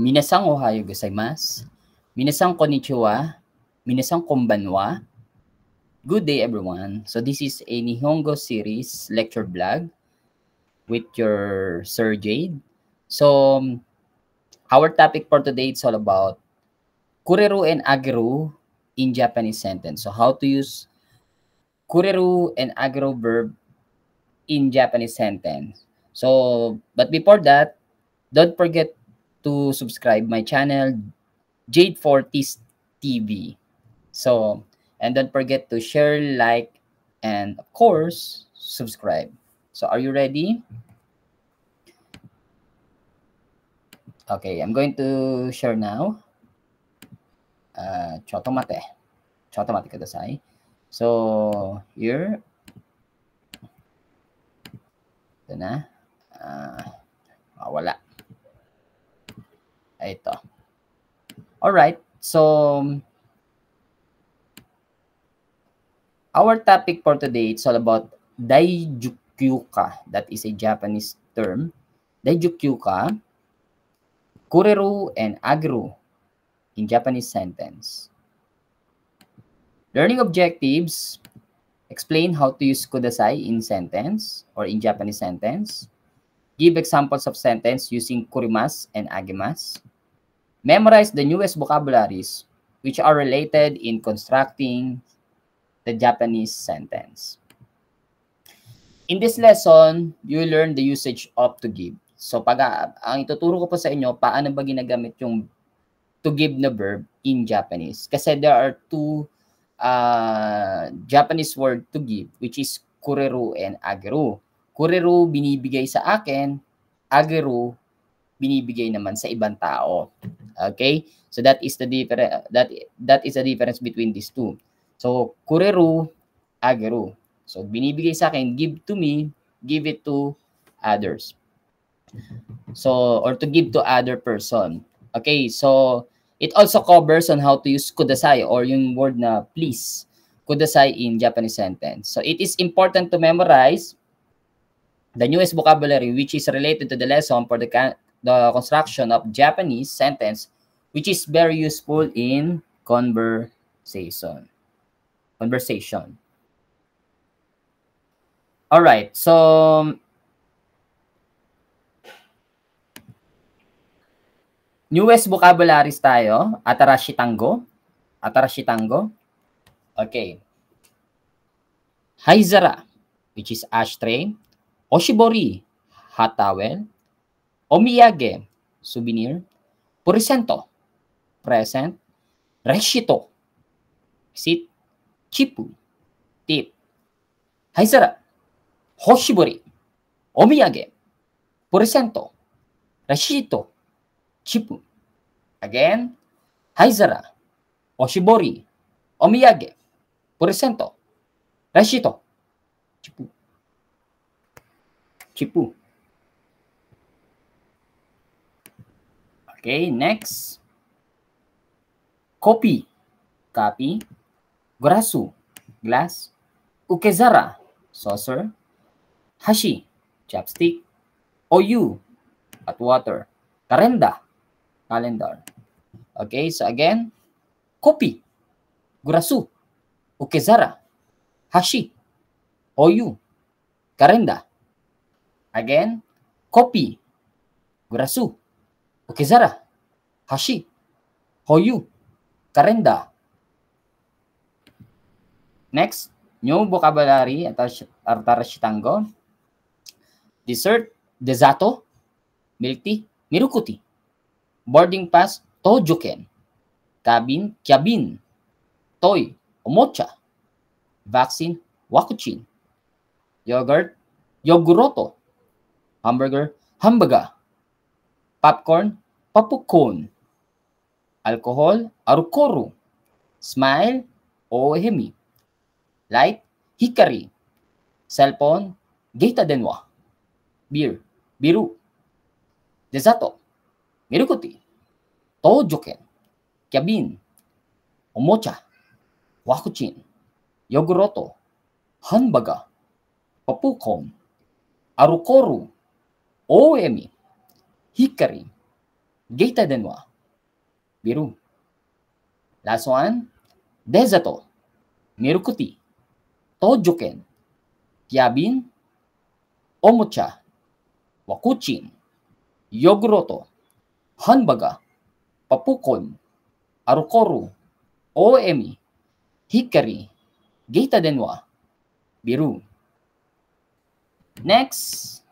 Minasang ohayo gozaimasu. Minasang konnichiwa. Minasang konbanwa. Good day everyone. So this is a Nihongo series lecture blog with your Sir Jade. So um, our topic for today is all about kureru and ageru in Japanese sentence. So how to use kureru and ageru verb in Japanese sentence. So but before that, don't forget to subscribe my channel, Jade Forties TV. So, and don't forget to share, like, and of course, subscribe. So, are you ready? Okay, I'm going to share now. Uh, chotomate. Chotomate kudasai. So, here. Ito na. Uh, wala. Ito. right. so our topic for today is all about Daijukyuka. That is a Japanese term. Daijukyuka, Kureru, and Agru in Japanese sentence. Learning objectives explain how to use kudasai in sentence or in Japanese sentence. Give examples of sentence using kurimas and agimas. Memorize the newest vocabularies which are related in constructing the Japanese sentence. In this lesson, you learn the usage of to give. So pag ang ituturo ko po sa inyo, paano ba ginagamit yung to give na verb in Japanese? Kasi there are two uh, Japanese word to give, which is kureru and ageru. Kureru binibigay sa akin, ageru binibigay naman sa ibang tao. Okay? So that is the difference that that is the difference between these two. So kureru, ageru. So binibigay sa akin, give to me, give it to others. So or to give to other person. Okay, so it also covers on how to use kudasai or yung word na please. Kudasai in Japanese sentence. So it is important to memorize the newest vocabulary which is related to the lesson for the the construction of Japanese sentence, which is very useful in conversation. Conversation. All right, so newest vocabularies tayo, Tango. atarashitango. Tango. Okay. Haizara, which is ashtray. Oshibori, hot towel omiyage, souvenir, purisento, present, reshito, seat, chipu, tip, haisara, hoshibori, omiyage, purisento, reshito, chipu. Again, haizara, oshibori, omiyage, purisento, reshito, chipu. Chipu. Okay, next. Copy. Copy. Grasu. Glass. Ukezara. Saucer. Hashi. Chopstick. Oyu. At water. Karenda. Calendar. Okay, so again. Copy. Grasu. Ukezara. Hashi. Oyu. Karenda. Again. Copy. Grasu. Okizara, Hashi, Hoyu, Karenda. Next, new vocabulary at Artarashitango. Dessert, desato, milk tea, mirukuti. Boarding pass, tojuken. Cabin, kyabin. Toy, omocha. Vaccine, wakuchin. Yogurt, yoguroto. Hamburger, hambaga. Popcorn, papukon, alcohol, arukoro, smile, ohemi, light, hikari, cellphone, geita denwa, beer, biru, desato, mirukuti, tojoken, kyabin, omocha, wakuchin, yogurto, hanbaga, papukom, arukoro, oemi, hikari, Denwa. Biru. ゲイタ電話。ビル。Last one. Dezato. Mirukuti. Tojoken. Yabin. Omocha. Wakuchin. Yogoroto. Hanbaga. Papukon. Arukoru. Oemi. Hikari. Geita Denwa. Biru. Next,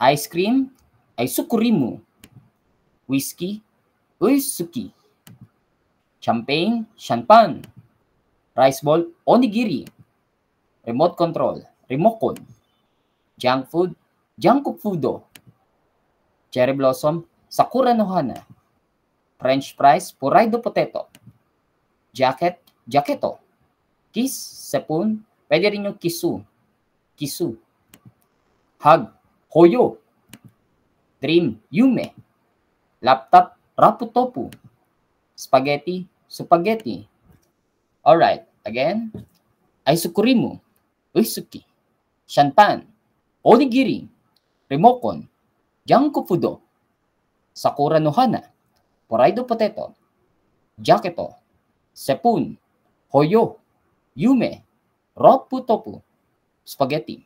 ice cream ay sukurimu. Whiskey, Uisuki. Champagne, Shanpan. Rice ball, Onigiri. Remote control, Rimokon. Junk food, fudo, Cherry blossom, Sakura no Hana. French fries, Puraido potato. Jacket, Jaketo. Kiss, Sepun. Pwede rin yung kisu. Kisu. Hug, Hoyo. Dream, Yume. Laptop, rapu tofu. Spaghetti, All right, again. Aisukurimu, uisuki. Shanpan, onigiri. Remokon, Janko Fudo, Sakura no Poraido Potato, Jaketo, Sepun, Hoyo, Yume, Ropu Topu, Spaghetti,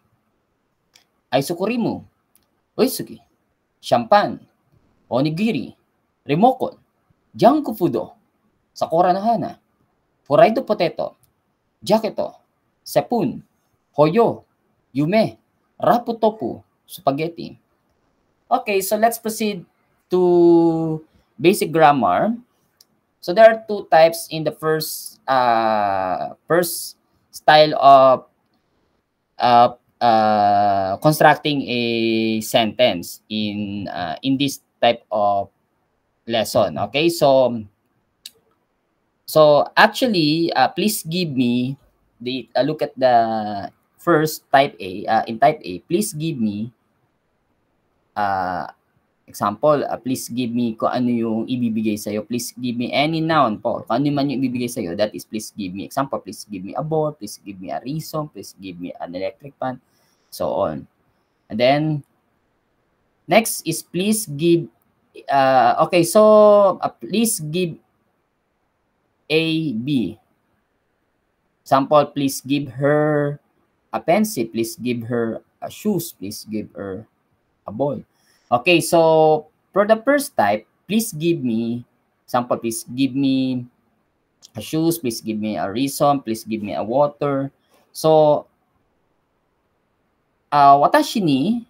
Aisukurimu, Oisuki, Champagne, onigiri, remokon, jangko fudo, sakura no hana, furaido potato, jaketo, sepun, hoyo, yume, rapu tofu, spaghetti. Okay, so let's proceed to basic grammar. So there are two types in the first uh, first style of uh, uh, constructing a sentence in uh, in this type of lesson. Mm-hmm. Okay, so so actually, uh, please give me the uh, look at the first type A. Uh, in type A, please give me uh, example. Uh, please give me kung ano yung ibibigay sa yo. Please give me any noun po. Kung ano man yung ibibigay sa yo, that is please give me example. Please give me a ball. Please give me a reason. Please give me an electric fan. So on. And then Next is please give, uh, okay, so uh, please give A, B. Sample, please give her a pencil. Please give her a shoes. Please give her a ball. Okay, so for the first type, please give me, sample, please give me a shoes. Please give me a reason. Please give me a water. So, uh, watashi ni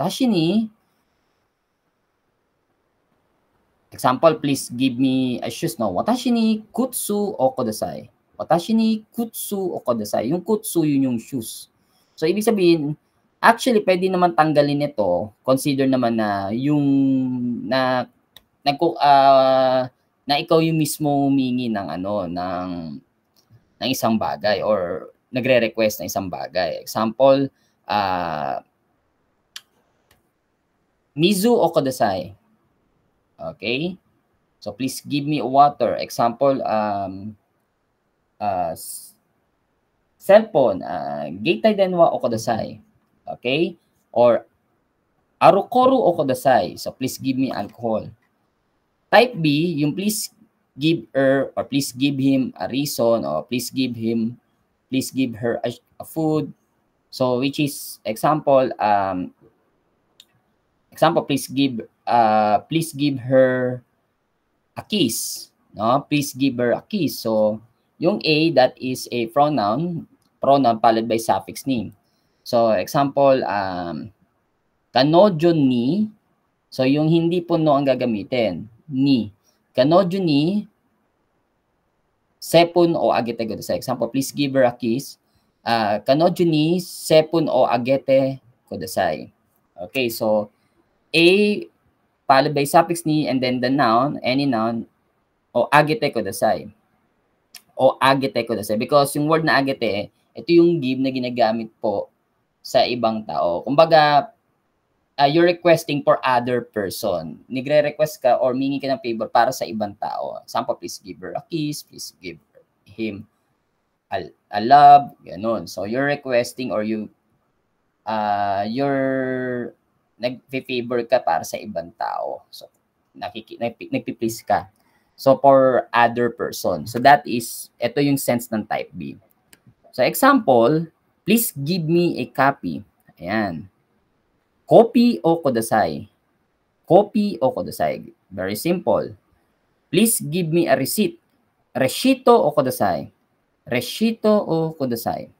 Tashini, example, please give me I should know. Watashi ni kutsu o kodasai. Watashi ni kutsu o kodasai. Yung kutsu, yun yung shoes. So, ibig sabihin, actually, pwede naman tanggalin ito. Consider naman na yung na na, uh, na ikaw yung mismo humingi ng ano, ng ng isang bagay or nagre-request ng isang bagay. Example, uh, Mizu o Okudasai. Okay? So please give me water. Example, um, uh, cell phone, uh, Geitai Denwa Okay? Or Arukoru Okudasai. So please give me alcohol. Type B, yung please give her or please give him a reason or please give him, please give her a, a food. So which is, example, um, example, please give uh, please give her a kiss. No? Please give her a kiss. So, yung a that is a pronoun, pronoun followed by suffix name. So, example, um, kanojo ni, so yung hindi po no ang gagamitin, ni. Kanojo ni, sepon o agete ko. Sa example, please give her a kiss. Uh, kanojo ni, sepon o agete kudasai. Okay, so A followed by suffix ni and then the noun, any noun, o agite ko kudasai. O agite ko kudasai. Because yung word na agite, ito yung give na ginagamit po sa ibang tao. Kumbaga, uh, you're requesting for other person. Nigre-request ka or mingi ka ng favor para sa ibang tao. Sample, please give her a kiss, please give him a, a love, ganun. So you're requesting or you uh, you're nag-favor ka para sa ibang tao. So, nakiki- nagpi-please ka. So, for other person. So, that is, ito yung sense ng type B. So, example, please give me a copy. Ayan. Copy o kodasai. Copy o kodasai. Very simple. Please give me a receipt. Reshito o kodasai. Reshito o kodasai.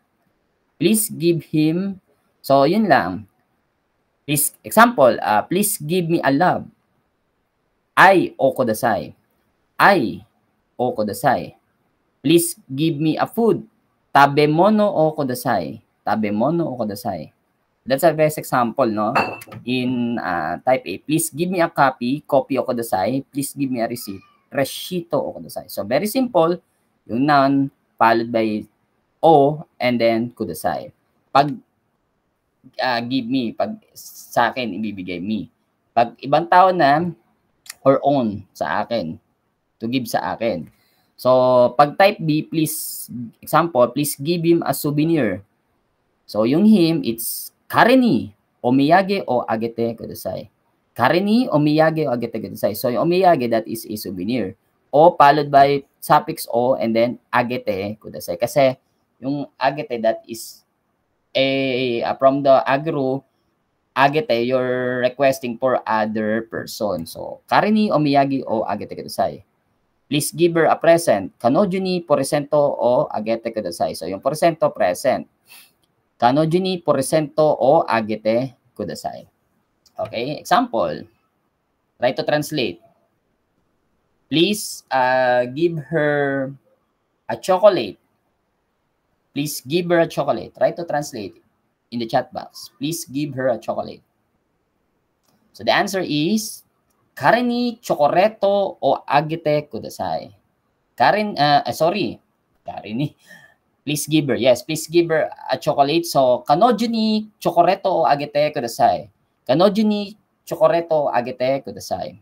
Please give him. So, yun lang. Please, example, uh, please give me a love. I okodasai. I okodasai. Please give me a food. Tabe mono okodasai. Tabe mono okodasai. That's a best example, no? In uh, type A, please give me a copy, copy okodasai. Please give me a receipt. Reshito okodasai. So very simple, yung noun followed by o and then kudasai. Pag uh, give me. Pag sa akin, ibibigay me. Pag ibang tao na, or own sa akin. To give sa akin. So, pag type B, please, example, please give him a souvenir. So, yung him, it's kareni, omiyage, o agete kudasai. Kareni, omiyage, o agete kudasai. So, yung omiyage, that is a souvenir. O followed by suffix o and then agete kudasai. Kasi, yung agete, that is a uh, from the agro agete you're requesting for other person. So, karini o o agete kudasai. Please give her a present. Kanojuni porcento o agete kudasai. So, yung porcento present. Kanojuni porcento o agete kudasai. Okay, example. Try to translate. Please uh, give her a chocolate. Please give her a chocolate. Try to translate it in the chat box. Please give her a chocolate. So the answer is Kareni chokoreto o agite kudasai. Karen, uh, uh, sorry. Kareni. Please give her. Yes, please give her a chocolate. So, kanoju chokoreto o agite kudasai. Kanoju chokoreto o agite kudasai.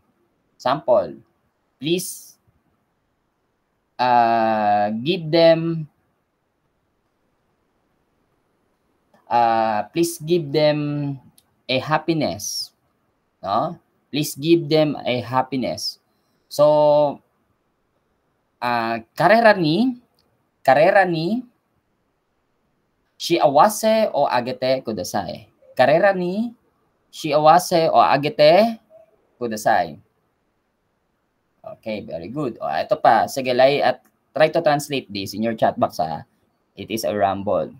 Sample. Please uh, give them uh, please give them a happiness. No? Please give them a happiness. So, uh, karera ni, karera ni, shiawase o agete kudasai. Karera ni, shiawase o agete kudasai. Okay, very good. O, ito pa. Sige, lay at try to translate this in your chat box. Ha? It is a rumble.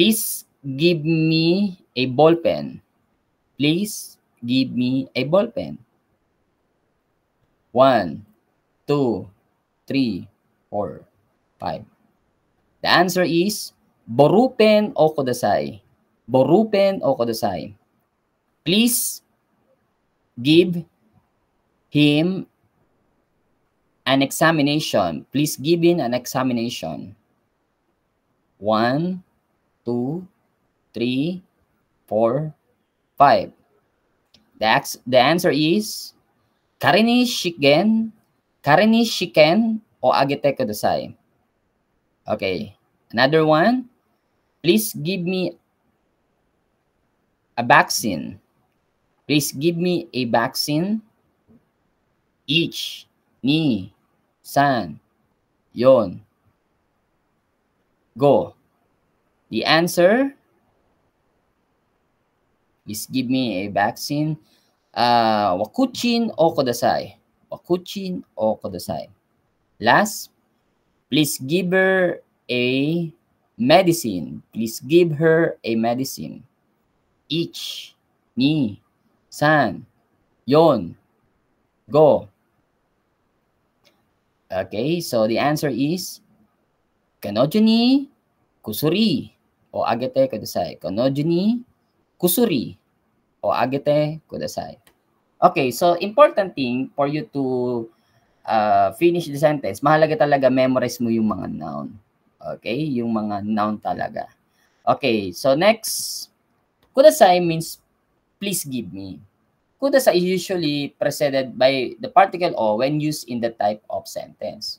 Please give me a ballpen. Please give me a ballpen. pen. One, two, three, four, five. The answer is Borupen o Kodasai. Borupen o kudasai. Please give him an examination. Please give him an examination. One, 2, 3, 4, 5. That's the answer is Karini Shiken, Karini Shiken, o Agete Kudasai. Okay. Another one. Please give me a vaccine. Please give me a vaccine. Each, ni, san, yon, go. The answer is give me a vaccine. Uh, wakuchin o kodasai. Wakuchin o kodasai. Last, please give her a medicine. Please give her a medicine. Ich, ni, san, yon, go. Okay, so the answer is kanojuni kusuri. o agete kudasai. おあげてください。この字に kusuri o agete kudasai. Okay, so important thing for you to uh, finish the sentence, mahalaga talaga memorize mo yung mga noun. Okay, yung mga noun talaga. Okay, so next, kudasai means please give me. Kudasai is usually preceded by the particle o when used in the type of sentence.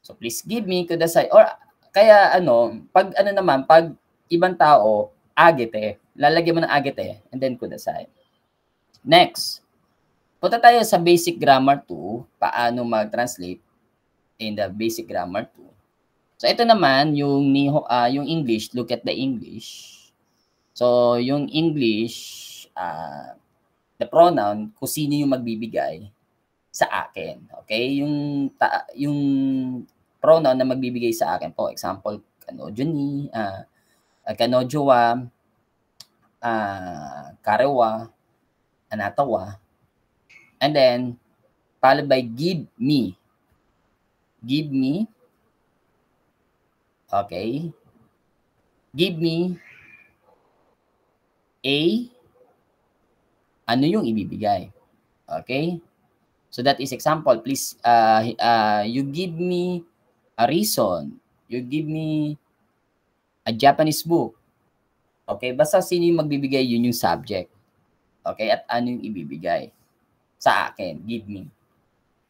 So please give me kudasai or kaya ano, pag ano naman, pag ibang tao, agite, lalagyan mo ng agite, and then kudasai. Next, punta tayo sa basic grammar 2, paano mag-translate in the basic grammar 2. So ito naman yung ni uh, ah, yung English, look at the English. So yung English uh, the pronoun kung sino yung magbibigay sa akin. Okay? Yung ta- yung pronoun na magbibigay sa akin. po. example, kanojo ni, uh, ah, ah, kanojo wa, uh, ah, karewa, anatawa. And then, followed by give me. Give me. Okay. Give me a ano yung ibibigay. Okay? So that is example. Please, uh, uh, you give me a reason. You give me a Japanese book. Okay, basta sino yung magbibigay, yun yung subject. Okay, at ano yung ibibigay sa akin, give me.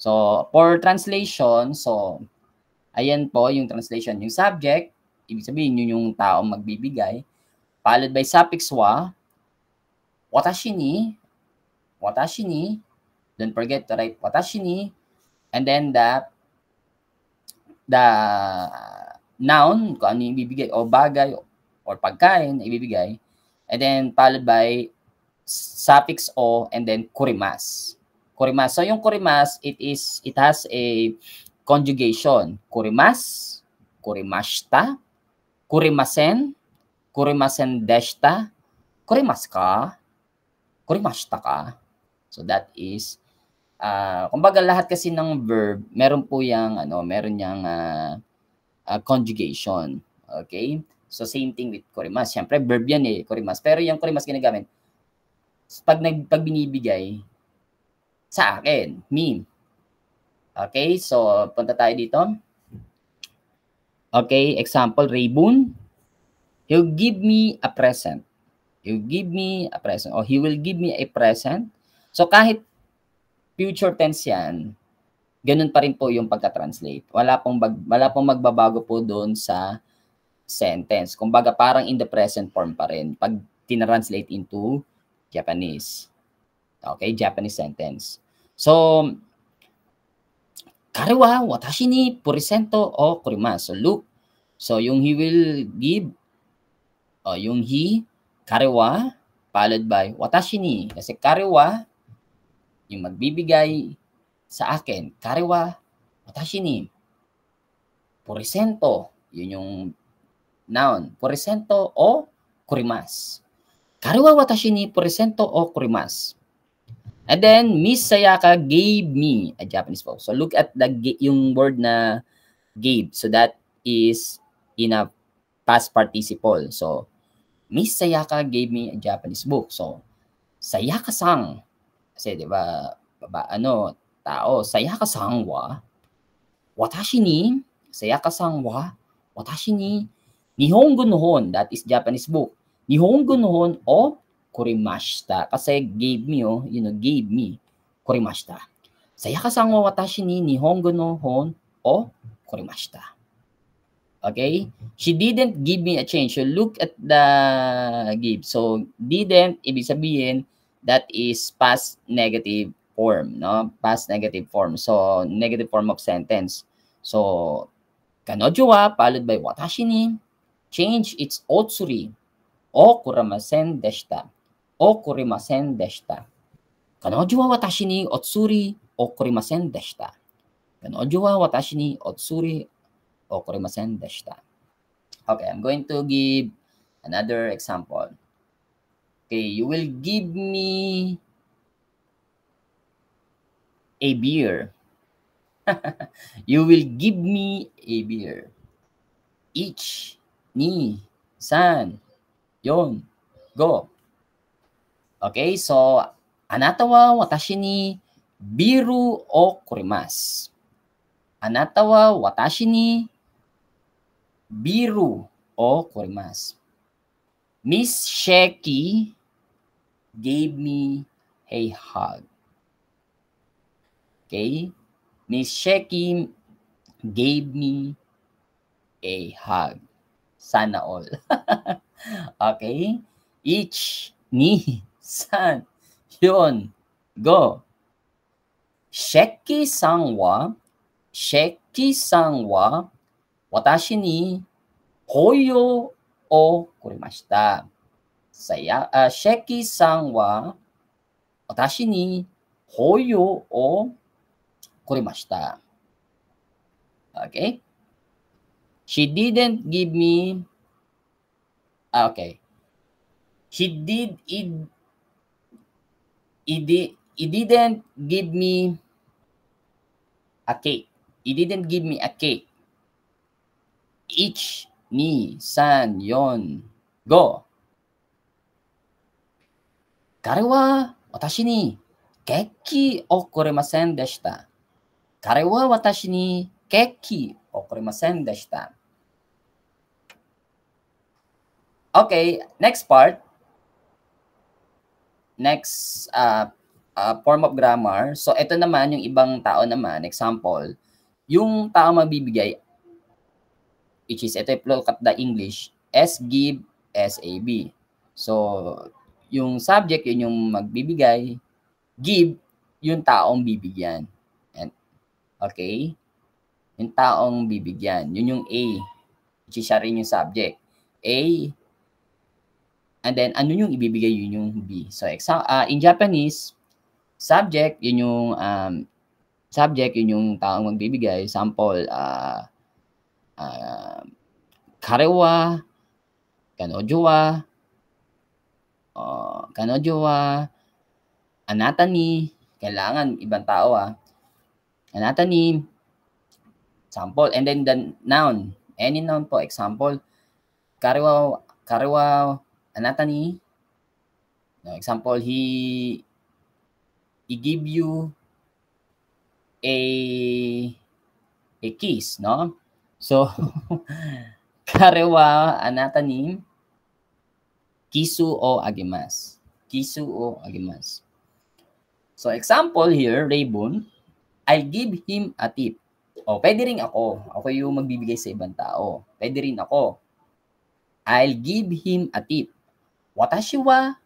So, for translation, so, ayan po yung translation, yung subject, ibig sabihin yun yung tao magbibigay, followed by suffix wa, watashi ni, watashi ni, don't forget to write watashi ni, and then the the noun, kung ano yung ibibigay, o bagay, or pagkain na ibibigay, and then followed by suffix o, and then kurimas. Kurimas. So yung kurimas, it is, it has a conjugation. Kurimas, kurimashita, kurimasen, kurimasen deshta, kurimas ka, kurimashita ka. So that is uh, kumbaga lahat kasi ng verb, meron po yang ano, meron yang uh, uh, conjugation. Okay? So same thing with korimas. Siyempre verb yan eh, korimas. Pero yung korimas ginagamit pag nag pag binibigay sa akin, me. Okay? So punta tayo dito. Okay, example Rayboon. He'll give me a present. He'll give me a present or he will give me a present. So kahit future tense yan, ganun pa rin po yung pagka-translate. Wala pong, bag, wala pong magbabago po doon sa sentence. Kumbaga parang in the present form pa rin pag tinranslate into Japanese. Okay, Japanese sentence. So, kare watashi ni purisento o kurimasu. So, look. So, yung he will give, o yung he, kare wa, followed by watashi ni. Kasi kare yung magbibigay sa akin, kariwa, watashi ni, purisento, yun yung noun, purisento o kurimas. Kariwa watashi ni purisento o kurimas. And then, Miss Sayaka gave me a Japanese book. So, look at the yung word na gave. So, that is in a past participle. So, Miss Sayaka gave me a Japanese book. So, Sayaka-sang kasi 'di ba, baba, ano, tao, saya kasangwa, watashi ni, saya kasangwa, watashi ni, Nihongo nohon, that is Japanese book. Nihongo nohon o kurimashita. Kasi gave me, oh, you know, gave me kurimashita. Saya kasangwa watashi ni Nihongo nohon o kurimashita. Okay? She didn't give me a change. So look at the give. So didn't, ibig sabihin, that is past negative form, no? Past negative form. So, negative form of sentence. So, kanojuwa followed by watashi ni change its otsuri o kuramasen deshita. O kurimasen deshita. Kanoju watashi ni otsuri o kurimasen deshita. Kanoju watashi ni otsuri o kurimasen deshita. Okay, I'm going to give another example. Okay, you will give me a beer. you will give me a beer. Each, ni, san, yon, go. Okay, so anata wa watashi ni biru o kurimasu. Anata wa watashi ni biru o kurimasu. Miss Sheki gave me a hug. Okay? Miss Shekim gave me a hug. Sana all. okay? Each ni san yun go. Sheki sangwa, sheki sangwa, watashi ni koyo o kuremashita saya, uh, sheki san wa watashi ni hoyo o kurimashita. Okay? She didn't give me uh, okay. He did it it did, he didn't give me a cake. He didn't give me a cake. Each, ni, san, yon, go. 彼は私に決起をくれませんでした。彼は私に決起をくれませんでした。Okay, next part. Next uh, uh, form of grammar. So, ito naman yung ibang tao naman. Example, yung tao magbibigay, which is ito yung the English, S give S SAB. So, yung subject, yun yung magbibigay. Give, yung taong bibigyan. And, okay? Yung taong bibigyan. Yun yung A, which is siya rin yung subject. A, and then ano yung ibibigay, yun yung B. So, exa- uh, in Japanese, subject, yun yung um, subject, yun yung taong magbibigay. Sample, uh, uh, karewa, kanojowa, uh, anata ni, kailangan ibang tao ah. Anata ni, example, and then the noun. Any noun po, example, kariwa, anata ni, No, example, he, he give you a, a kiss, no? So, anata ni, Kisu o agimas. Kisu o agimas. So example here, Raybon, I'll give him a tip. O, oh, pwede rin ako. Ako yung magbibigay sa ibang tao. Pwede rin ako. I'll give him a tip. Watashi wa,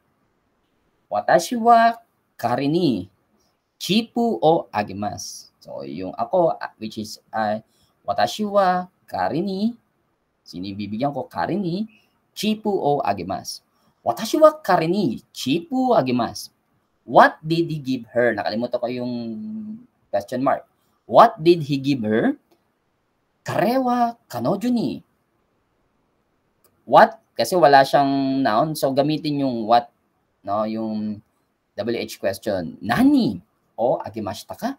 watashi wa karini, chipu o agimas. So, yung ako, ah, which is, uh, ah, watashi wa karini, sinibibigyan ko karini, chipu o agimas. Watashi wa kare ni chipu agimas. What did he give her? Nakalimutan ko yung question mark. What did he give her? Karewa kanojo ni. What? Kasi wala siyang noun. So, gamitin yung what. No? Yung WH question. Nani? O, oh, agimashita ka?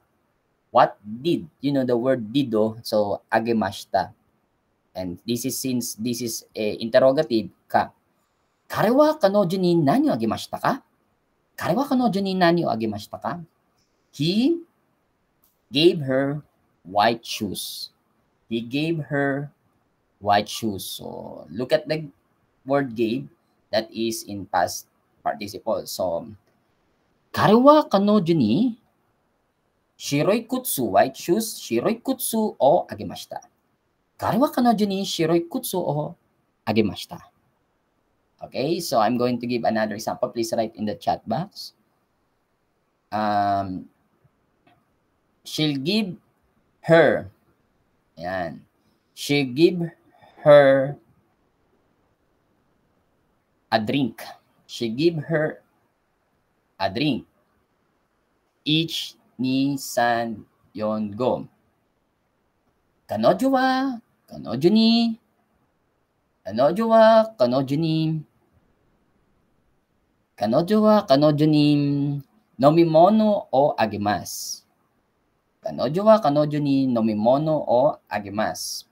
What did? You know, the word dido. Oh. So, agimashita. And this is since this is a eh, interrogative, ka. 彼は彼女に何をあげましたか彼は彼女に何をあげましたか He gave her white shoes. He gave her white shoes. So look at the word gave that is in past participle. So, So, 彼は彼女に白い靴、white shoes, 白い靴をあげました。彼は彼女に白い靴をあげました。Okay, so I'm going to give another example. Please write in the chat box. Um, she'll give her. Yan. She'll give her a drink. She give her a drink. Each ni san yon go. Kanojo wa, kanojo ni, Kanojo wa kanojo ni nomimono o agimas. Kanojo wa nomimono o agimas.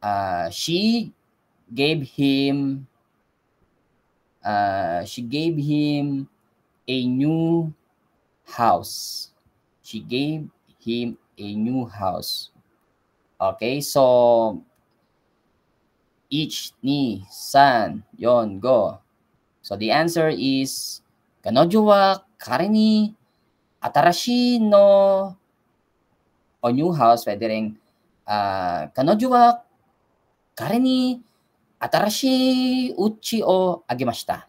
Uh, ah, she gave him uh, she gave him a new house. She gave him a new house. Okay, so Ich, ni, san, yon, go. So the answer is kanojo wa kare ni atarashi no o new house pwede rin uh, ah, kanojo wa kare ni atarashi uchi o agemashita.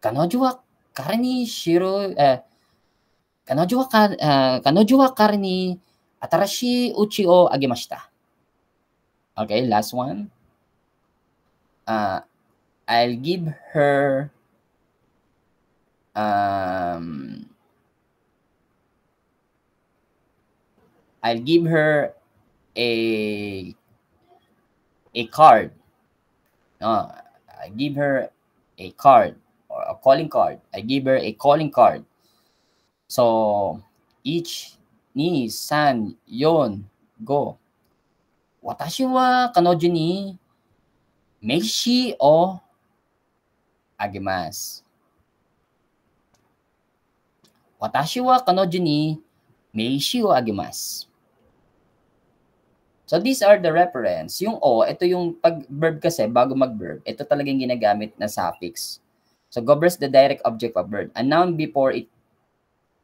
Kanojo wa kare ni shiro eh, kanojo wa uh, ah, kanojo wa kare ni atarashi uchi o agemashita. Okay, last one uh, I'll give her um, I'll give her a a card. Uh, I give her a card or a calling card. I give her a calling card. So each ni san yon go. Watashi wa kanojo ni meshi o agimasu. Watashi wa kanojo ni meishi o agimasu. So these are the reference. Yung o, ito yung pag-verb kasi, bago mag-verb, ito talaga yung ginagamit na suffix. So governs the direct object of verb. A noun before it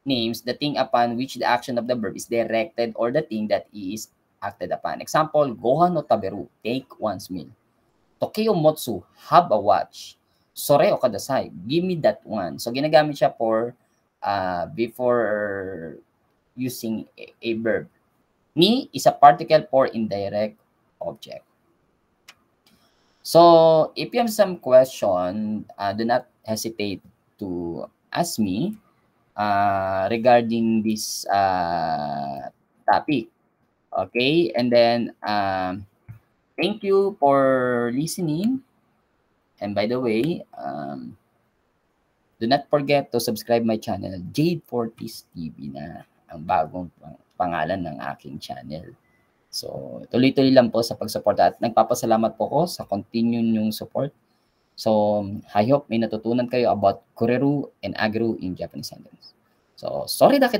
names the thing upon which the action of the verb is directed or the thing that is acted upon. Example, Gohan o Taberu, take one's meal. Tokyo Motsu, have a watch. Sore o kadasai, give me that one. So ginagamit siya for uh, before using a, a verb. Ni is a particle for indirect object. So if you have some question, uh, do not hesitate to ask me uh, regarding this uh, topic. Okay, and then um, thank you for listening. And by the way, um, do not forget to subscribe my channel, Jade Fortis TV na ang bagong pangalan ng aking channel. So, tuloy-tuloy lang po sa pagsuporta at nagpapasalamat po ko sa continuing yung support. So, I hope may natutunan kayo about Kureru and Agro in Japanese sentence. So, sorry da ke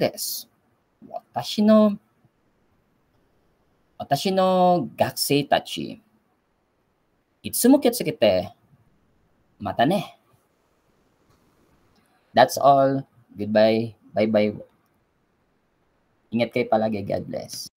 Watashi no 私の学生たち、いつも気をつけて、またね。That's all. Goodbye. Bye-bye. Ingat kayo palagi. God bless.